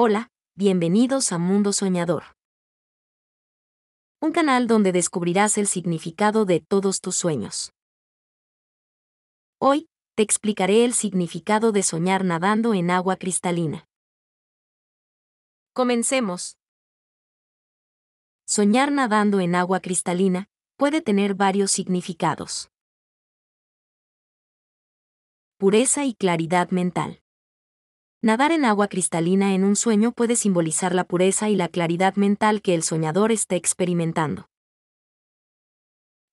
Hola, bienvenidos a Mundo Soñador. Un canal donde descubrirás el significado de todos tus sueños. Hoy, te explicaré el significado de soñar nadando en agua cristalina. Comencemos. Soñar nadando en agua cristalina puede tener varios significados. Pureza y claridad mental. Nadar en agua cristalina en un sueño puede simbolizar la pureza y la claridad mental que el soñador está experimentando.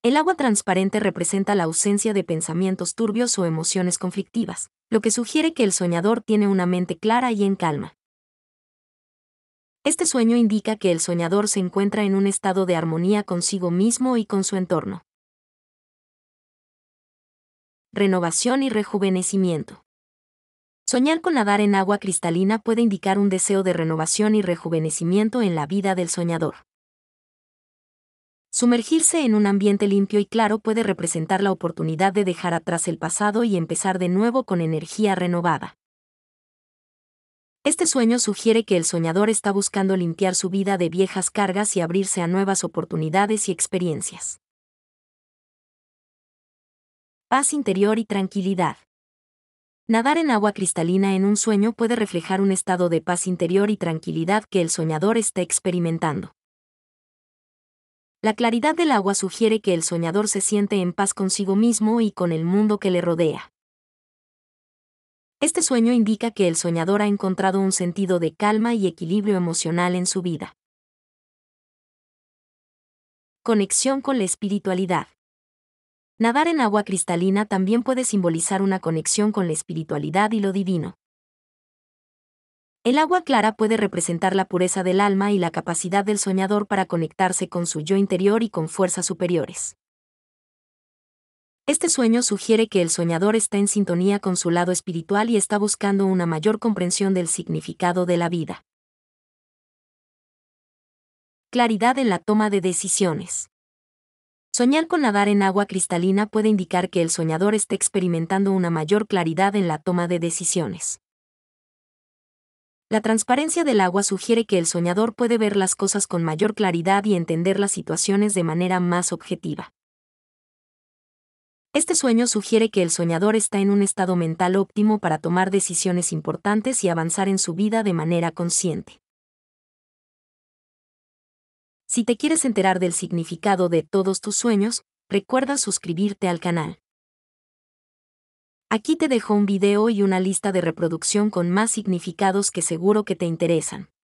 El agua transparente representa la ausencia de pensamientos turbios o emociones conflictivas, lo que sugiere que el soñador tiene una mente clara y en calma. Este sueño indica que el soñador se encuentra en un estado de armonía consigo mismo y con su entorno. Renovación y rejuvenecimiento. Soñar con nadar en agua cristalina puede indicar un deseo de renovación y rejuvenecimiento en la vida del soñador. Sumergirse en un ambiente limpio y claro puede representar la oportunidad de dejar atrás el pasado y empezar de nuevo con energía renovada. Este sueño sugiere que el soñador está buscando limpiar su vida de viejas cargas y abrirse a nuevas oportunidades y experiencias. Paz interior y tranquilidad. Nadar en agua cristalina en un sueño puede reflejar un estado de paz interior y tranquilidad que el soñador está experimentando. La claridad del agua sugiere que el soñador se siente en paz consigo mismo y con el mundo que le rodea. Este sueño indica que el soñador ha encontrado un sentido de calma y equilibrio emocional en su vida. Conexión con la espiritualidad. Nadar en agua cristalina también puede simbolizar una conexión con la espiritualidad y lo divino. El agua clara puede representar la pureza del alma y la capacidad del soñador para conectarse con su yo interior y con fuerzas superiores. Este sueño sugiere que el soñador está en sintonía con su lado espiritual y está buscando una mayor comprensión del significado de la vida. Claridad en la toma de decisiones. Soñar con nadar en agua cristalina puede indicar que el soñador está experimentando una mayor claridad en la toma de decisiones. La transparencia del agua sugiere que el soñador puede ver las cosas con mayor claridad y entender las situaciones de manera más objetiva. Este sueño sugiere que el soñador está en un estado mental óptimo para tomar decisiones importantes y avanzar en su vida de manera consciente. Si te quieres enterar del significado de todos tus sueños, recuerda suscribirte al canal. Aquí te dejo un video y una lista de reproducción con más significados que seguro que te interesan.